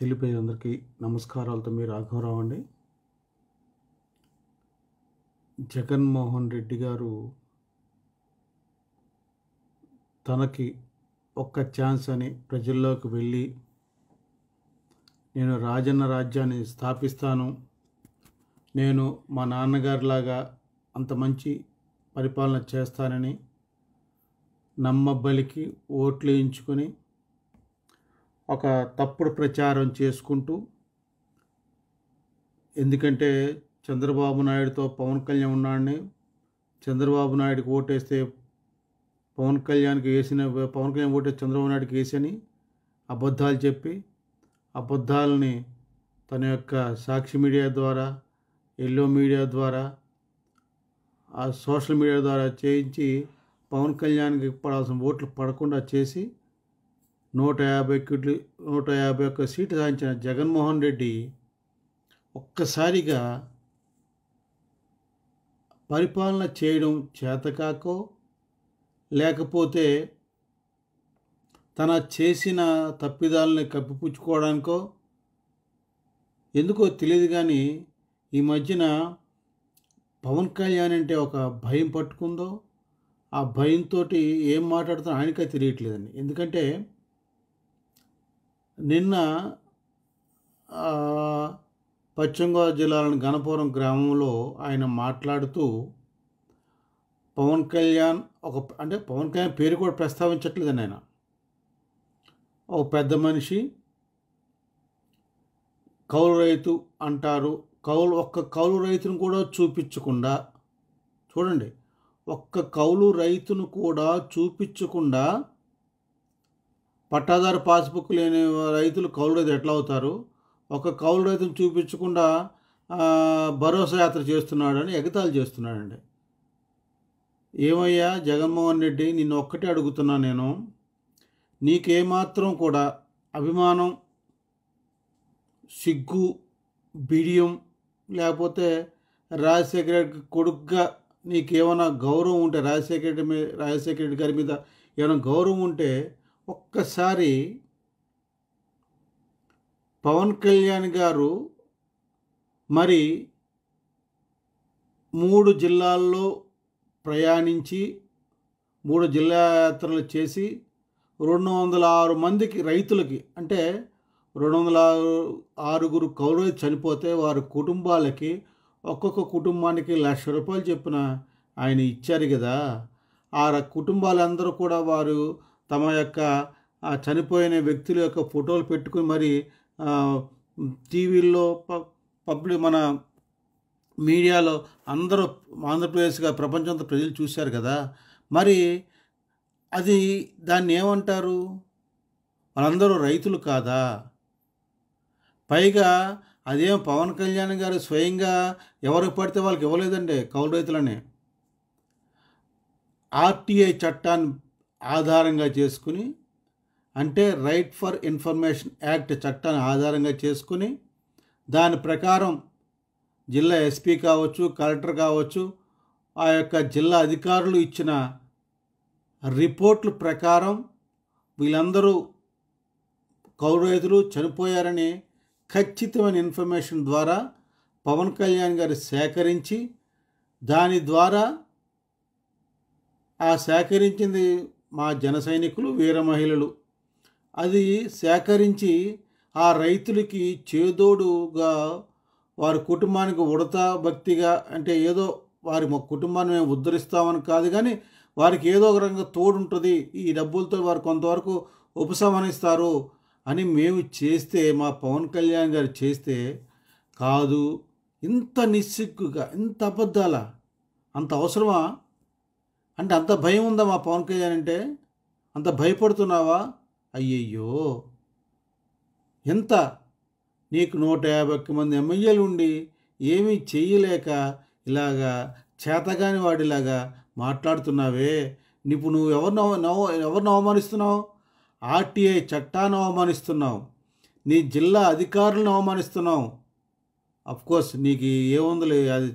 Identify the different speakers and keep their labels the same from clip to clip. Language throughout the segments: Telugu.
Speaker 1: తెలిపే అందరికీ నమస్కారాలతో మీరు రాఘవరావు అండి జగన్మోహన్ రెడ్డి గారు తనకి ఒక్క ఛాన్స్ అని ప్రజల్లోకి వెళ్ళి నేను రాజన్న రాజ్యాన్ని స్థాపిస్తాను నేను మా నాన్నగారిలాగా అంత మంచి పరిపాలన చేస్తానని నమ్మబలికి ఓట్లు వేయించుకొని ఒక తప్పుడు ప్రచారం చేసుకుంటూ ఎందుకంటే చంద్రబాబు నాయుడుతో పవన్ కళ్యాణ్ ఉన్నాడని చంద్రబాబు నాయుడుకి ఓటేస్తే పవన్ కళ్యాణ్కి వేసిన పవన్ కళ్యాణ్ ఓటే చంద్రబాబు నాయుడుకి వేసని అబద్ధాలు చెప్పి అబద్ధాలని తన యొక్క సాక్షి మీడియా ద్వారా ఎల్లో మీడియా ద్వారా ఆ సోషల్ మీడియా ద్వారా చేయించి పవన్ కళ్యాణ్కి పడాల్సిన ఓట్లు పడకుండా చేసి నూట యాభై కిట్లు నూట యాభై ఒక్క సీటు సాధించిన జగన్మోహన్ రెడ్డి ఒక్కసారిగా పరిపాలన చేయడం చేతకాకో లేకపోతే తన చేసిన తప్పిదాలని కప్పిపుచ్చుకోవడానికో ఎందుకో తెలియదు కానీ ఈ మధ్యన పవన్ కళ్యాణ్ అంటే ఒక భయం పట్టుకుందో ఆ భయంతో ఏం మాట్లాడుతున్నా ఆయనకే తెలియట్లేదండి ఎందుకంటే నిన్న పశ్చిమ గోదావరి జిల్లాలోని ఘనపురం గ్రామంలో ఆయన మాట్లాడుతూ పవన్ కళ్యాణ్ ఒక అంటే పవన్ కళ్యాణ్ పేరు కూడా ప్రస్తావించట్లేదు ఆయన ఒక పెద్ద మనిషి కౌలు రైతు అంటారు కౌలు ఒక్క కౌలు రైతును కూడా చూపించకుండా చూడండి ఒక్క కౌలు రైతును కూడా చూపించకుండా పట్టాదారు పాస్బుక్ లేని రైతులు కౌలు రైతు ఎట్లా అవుతారు ఒక కౌలు రైతును చూపించకుండా భరోసా యాత్ర చేస్తున్నాడని ఎగతాళి చేస్తున్నాడండి ఏమయ్యా జగన్మోహన్ రెడ్డి నిన్ను ఒక్కటే అడుగుతున్నా నేను నీకేమాత్రం కూడా అభిమానం సిగ్గు బిడియం లేకపోతే రాజశేఖర రెడ్డి కొడుకుగా నీకేమైనా గౌరవం ఉంటే రాజశేఖర రెడ్డి మీద రాజశేఖర రెడ్డి గారి మీద ఏమైనా గౌరవం ఉంటే ఒక్కసారి పవన్ కళ్యాణ్ గారు మరి మూడు జిల్లాల్లో ప్రయాణించి మూడు జిల్లా యాత్రలు చేసి రెండు వందల ఆరు మందికి రైతులకి అంటే రెండు వందల ఆరు ఆరుగురు కౌలు చనిపోతే వారి కుటుంబాలకి ఒక్కొక్క కుటుంబానికి లక్ష రూపాయలు చెప్పిన ఆయన ఇచ్చారు కదా ఆ కుటుంబాలందరూ కూడా వారు తమ యొక్క చనిపోయిన వ్యక్తుల యొక్క ఫోటోలు పెట్టుకుని మరి టీవీల్లో పబ్లిక్ మన మీడియాలో అందరూ ఆంధ్రప్రదేశ్గా ప్రపంచంతో ప్రజలు చూశారు కదా మరి అది దాన్ని ఏమంటారు వాళ్ళందరూ రైతులు కాదా పైగా అదేం పవన్ కళ్యాణ్ గారు స్వయంగా ఎవరికి పడితే వాళ్ళకి ఇవ్వలేదండి కౌలు రైతులని ఆర్టీఐ చట్టాన్ని ఆధారంగా చేసుకుని అంటే రైట్ ఫర్ ఇన్ఫర్మేషన్ యాక్ట్ చట్టాన్ని ఆధారంగా చేసుకుని దాని ప్రకారం జిల్లా ఎస్పీ కావచ్చు కలెక్టర్ కావచ్చు ఆ యొక్క జిల్లా అధికారులు ఇచ్చిన రిపోర్ట్ల ప్రకారం వీళ్ళందరూ కౌలు చనిపోయారని ఖచ్చితమైన ఇన్ఫర్మేషన్ ద్వారా పవన్ కళ్యాణ్ గారు సేకరించి దాని ద్వారా ఆ సేకరించింది మా జన సైనికులు వీరమహిళలు అది సేకరించి ఆ రైతులకి చేదోడుగా వారి కుటుంబానికి ఉడత భక్తిగా అంటే ఏదో వారి మా కుటుంబాన్ని మేము ఉద్ధరిస్తామని కాదు కానీ వారికి ఏదో ఒక రంగా తోడుంటుంది ఈ డబ్బులతో వారు కొంతవరకు ఉపశమనిస్తారు అని మేము చేస్తే మా పవన్ కళ్యాణ్ గారు చేస్తే కాదు ఇంత నిస్సిగ్గుగా ఇంత అబద్ధాల అంత అవసరమా అంటే అంత భయం ఉందా మా పవన్ కళ్యాణ్ అంటే అంత భయపడుతున్నావా అయ్యయ్యో ఎంత నీకు నూట యాభై ఒక్క మంది ఎమ్మెల్యేలు ఉండి ఏమీ చెయ్యలేక ఇలాగా చేతగాని వాడిలాగా మాట్లాడుతున్నావే నీపు నువ్వు ఎవరిని నవ ఎవరిని అవమానిస్తున్నావు ఆర్టీఐ చట్టాన్ని అవమానిస్తున్నావు నీ జిల్లా అధికారులను అవమానిస్తున్నావు అఫ్కోర్స్ నీకు ఏముందిలే అది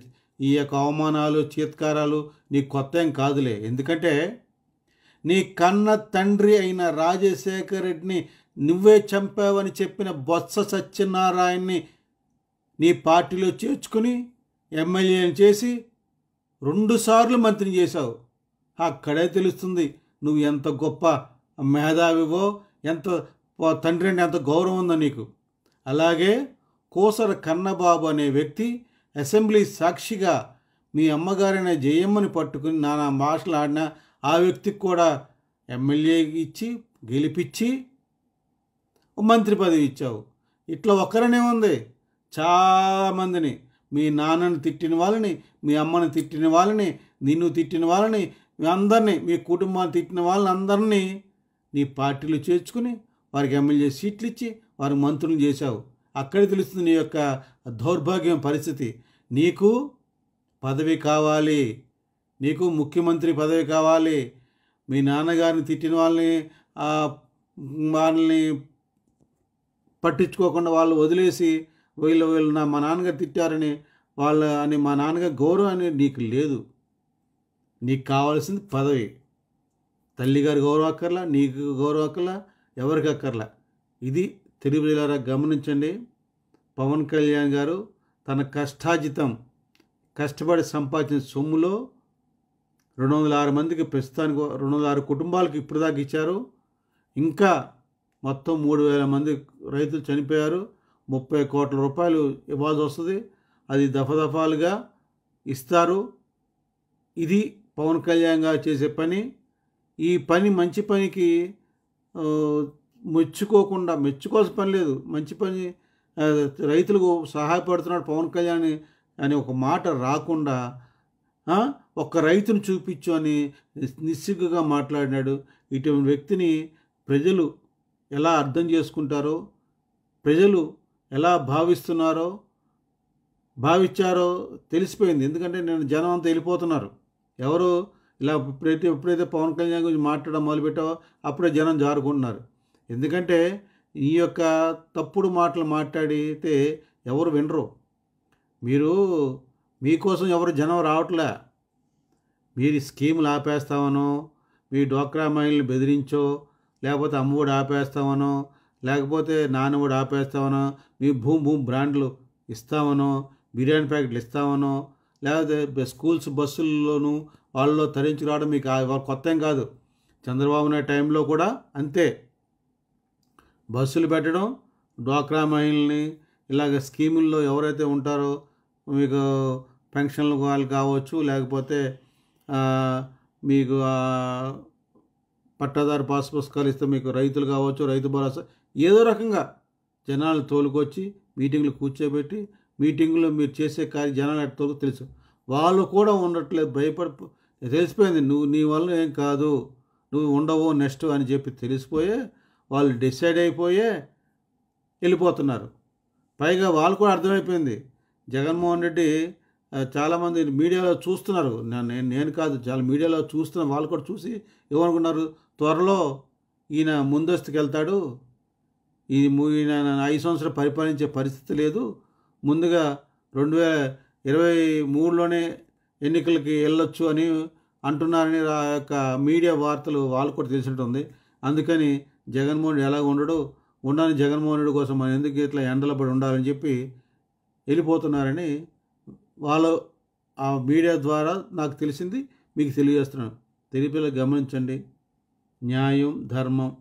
Speaker 1: ఈ యొక్క అవమానాలు చీత్కారాలు నీ కొత్త ఏం కాదులే ఎందుకంటే నీ కన్న తండ్రి అయిన రాజశేఖర్ రెడ్డిని నువ్వే చంపావని చెప్పిన బొత్స సత్యనారాయణని నీ పార్టీలో చేర్చుకుని ఎమ్మెల్యేని చేసి రెండుసార్లు మంత్రిని చేశావు అక్కడే తెలుస్తుంది నువ్వు ఎంత గొప్ప మేధావివో ఎంత తండ్రి అంటే ఎంత గౌరవం ఉందో నీకు అలాగే కోసర కన్నబాబు అనే వ్యక్తి అసెంబ్లీ సాక్షిగా మీ అమ్మగారైన జయమ్మని పట్టుకుని నానా మాటలు ఆడిన ఆ వ్యక్తికి కూడా ఎమ్మెల్యే ఇచ్చి గెలిపించి మంత్రి పదవి ఇచ్చావు ఇట్లా ఒక్కరనే ఉంది చాలామందిని మీ నాన్నను తిట్టిన వాళ్ళని మీ అమ్మను తిట్టిన వాళ్ళని నిన్ను తిట్టిన వాళ్ళని అందరినీ మీ కుటుంబాన్ని తిట్టిన వాళ్ళని అందరినీ నీ పార్టీలు చేర్చుకుని వారికి ఎమ్మెల్యే సీట్లు ఇచ్చి వారికి మంత్రులు చేశావు అక్కడే తెలుస్తుంది నీ యొక్క దౌర్భాగ్యం పరిస్థితి నీకు పదవి కావాలి నీకు ముఖ్యమంత్రి పదవి కావాలి మీ నాన్నగారిని తిట్టిన వాళ్ళని వాళ్ళని పట్టించుకోకుండా వాళ్ళు వదిలేసి వీళ్ళు వీళ్ళు నా మా నాన్నగారు తిట్టారని వాళ్ళ అని మా నాన్నగారు గౌరవం అనేది నీకు లేదు నీకు కావాల్సింది పదవి తల్లిగారు గౌరవ అక్కర్లా నీకు గౌరవ అక్కర్లా ఎవరికి అక్కర్లా ఇది తెలుగులారా గమనించండి పవన్ కళ్యాణ్ గారు తన కష్టాజితం కష్టపడి సంపాదించిన సొమ్ములో రెండు వందల ఆరు మందికి ప్రస్తుతానికి రెండు వందల ఆరు కుటుంబాలకు ఇప్పుడు దాకా ఇచ్చారు ఇంకా మొత్తం మూడు వేల మంది రైతులు చనిపోయారు ముప్పై కోట్ల రూపాయలు ఇవ్వాల్సి వస్తుంది అది దఫదఫాలుగా ఇస్తారు ఇది పవన్ కళ్యాణ్ గారు చేసే పని ఈ పని మంచి పనికి మెచ్చుకోకుండా మెచ్చుకోవాల్సిన పని లేదు మంచి పని రైతులకు సహాయపడుతున్నాడు పవన్ కళ్యాణ్ అని ఒక మాట రాకుండా ఒక్క రైతును చూపించు అని నిస్సిగ్గుగా మాట్లాడినాడు ఇటువంటి వ్యక్తిని ప్రజలు ఎలా అర్థం చేసుకుంటారో ప్రజలు ఎలా భావిస్తున్నారో భావించారో తెలిసిపోయింది ఎందుకంటే నేను జనం అంతా వెళ్ళిపోతున్నారు ఎవరు ఇలా ప్రతి ఎప్పుడైతే పవన్ కళ్యాణ్ గురించి మాట్లాడడం మొదలుపెట్టావో అప్పుడే జనం జారుకుంటున్నారు ఎందుకంటే ఈ యొక్క తప్పుడు మాటలు మాట్లాడితే ఎవరు వినరు మీరు మీకోసం ఎవరు జనం రావట్లే మీరు స్కీములు ఆపేస్తామనో మీ డోక్రా మైళ్ళు బెదిరించో లేకపోతే అమ్మఒడి ఆపేస్తామనో లేకపోతే నాన్నఒడి ఆపేస్తామనో మీ భూమి భూమి బ్రాండ్లు ఇస్తామనో బిర్యానీ ప్యాకెట్లు ఇస్తామనో లేకపోతే స్కూల్స్ బస్సుల్లోనూ వాళ్ళలో తరించి రావడం మీకు కొత్త కాదు చంద్రబాబు నాయుడు టైంలో కూడా అంతే బస్సులు పెట్టడం డ్వాక్రా మహిళల్ని ఇలాగ స్కీముల్లో ఎవరైతే ఉంటారో మీకు పెన్షన్లు వాళ్ళు కావచ్చు లేకపోతే మీకు పట్టాదారు పాస్ పుస్తకాలు ఇస్తే మీకు రైతులు కావచ్చు రైతు భరోసా ఏదో రకంగా జనాలు తోలుకొచ్చి మీటింగ్లు కూర్చోబెట్టి మీటింగ్లో మీరు చేసే కార్యం జనాలు తోలు తెలుసు వాళ్ళు కూడా ఉండట్లేదు భయపడి తెలిసిపోయింది నువ్వు నీ వల్ల ఏం కాదు నువ్వు ఉండవు నెక్స్ట్ అని చెప్పి తెలిసిపోయే వాళ్ళు డిసైడ్ అయిపోయే వెళ్ళిపోతున్నారు పైగా వాళ్ళు కూడా అర్థమైపోయింది జగన్మోహన్ రెడ్డి చాలామంది మీడియాలో చూస్తున్నారు నేను నేను కాదు చాలా మీడియాలో చూస్తున్న వాళ్ళు కూడా చూసి ఏమనుకున్నారు త్వరలో ఈయన ముందస్తుకి వెళ్తాడు ఈ ఈయన ఐదు సంవత్సరాలు పరిపాలించే పరిస్థితి లేదు ముందుగా రెండు వేల ఇరవై మూడులోనే ఎన్నికలకి వెళ్ళొచ్చు అని అంటున్నారని ఆ యొక్క మీడియా వార్తలు వాళ్ళు కూడా తెలిసినట్టుంది అందుకని జగన్మోహన్ ఎలాగ ఉండడు ఉండని జగన్మోహనుడు కోసం మనం ఎందుకు ఇట్లా ఎండల పడి ఉండాలని చెప్పి వెళ్ళిపోతున్నారని వాళ్ళు ఆ మీడియా ద్వారా నాకు తెలిసింది మీకు తెలియజేస్తున్నాను తెలిపేలా గమనించండి న్యాయం ధర్మం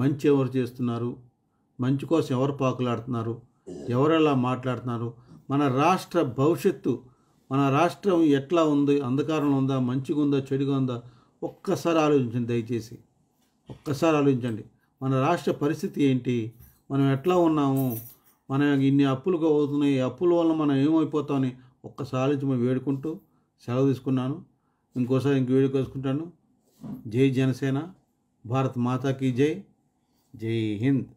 Speaker 1: మంచి ఎవరు చేస్తున్నారు మంచి కోసం ఎవరు పాకులాడుతున్నారు ఎవరు ఎలా మాట్లాడుతున్నారు మన రాష్ట్ర భవిష్యత్తు మన రాష్ట్రం ఎట్లా ఉంది అంధకారంలో ఉందా మంచిగా ఉందా చెడుగా ఉందా ఒక్కసారి ఆలోచించండి దయచేసి ఒక్కసారి ఆలోచించండి మన రాష్ట్ర పరిస్థితి ఏంటి మనం ఎట్లా ఉన్నాము మనం ఇన్ని అప్పులుగా అవుతున్నాయి అప్పుల వల్ల మనం ఏమైపోతామని ఒక్కసారి ఆలోచించి వేడుకుంటూ సెలవు తీసుకున్నాను ఇంకోసారి ఇంక వేడుక కోసుకుంటాను జై జనసేన భారత్ మాతాకి జై జై హింద్